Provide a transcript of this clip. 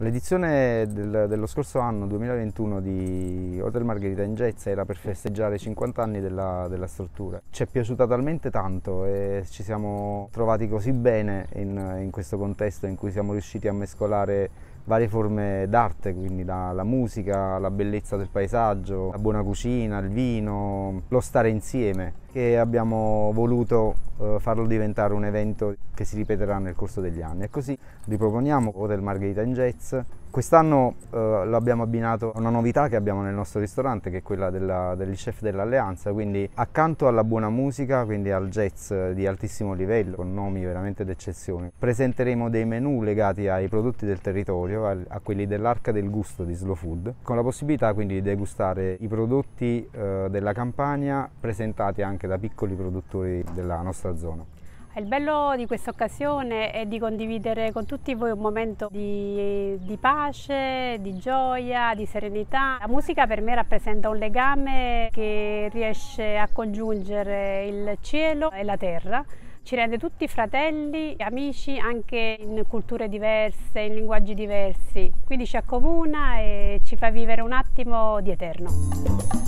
L'edizione del, dello scorso anno, 2021, di Hotel Margherita in Jazz era per festeggiare i 50 anni della, della struttura. Ci è piaciuta talmente tanto e ci siamo trovati così bene in, in questo contesto in cui siamo riusciti a mescolare varie forme d'arte, quindi dalla musica, la bellezza del paesaggio, la buona cucina, il vino, lo stare insieme, che abbiamo voluto eh, farlo diventare un evento che si ripeterà nel corso degli anni. E così riproponiamo Hotel Margherita in Jazz Quest'anno eh, abbiamo abbinato a una novità che abbiamo nel nostro ristorante che è quella della, degli chef dell'alleanza, quindi accanto alla buona musica, quindi al jazz di altissimo livello, con nomi veramente d'eccezione, presenteremo dei menu legati ai prodotti del territorio, a, a quelli dell'arca del gusto di Slow Food, con la possibilità quindi di degustare i prodotti eh, della campagna presentati anche da piccoli produttori della nostra zona. Il bello di questa occasione è di condividere con tutti voi un momento di, di, pace, di gioia, di serenità. La musica per me rappresenta un legame che riesce a congiungere il cielo e la terra. Ci rende tutti fratelli, amici anche in culture diverse, in linguaggi diversi. Quindi ci accomuna e ci fa vivere un attimo di eterno.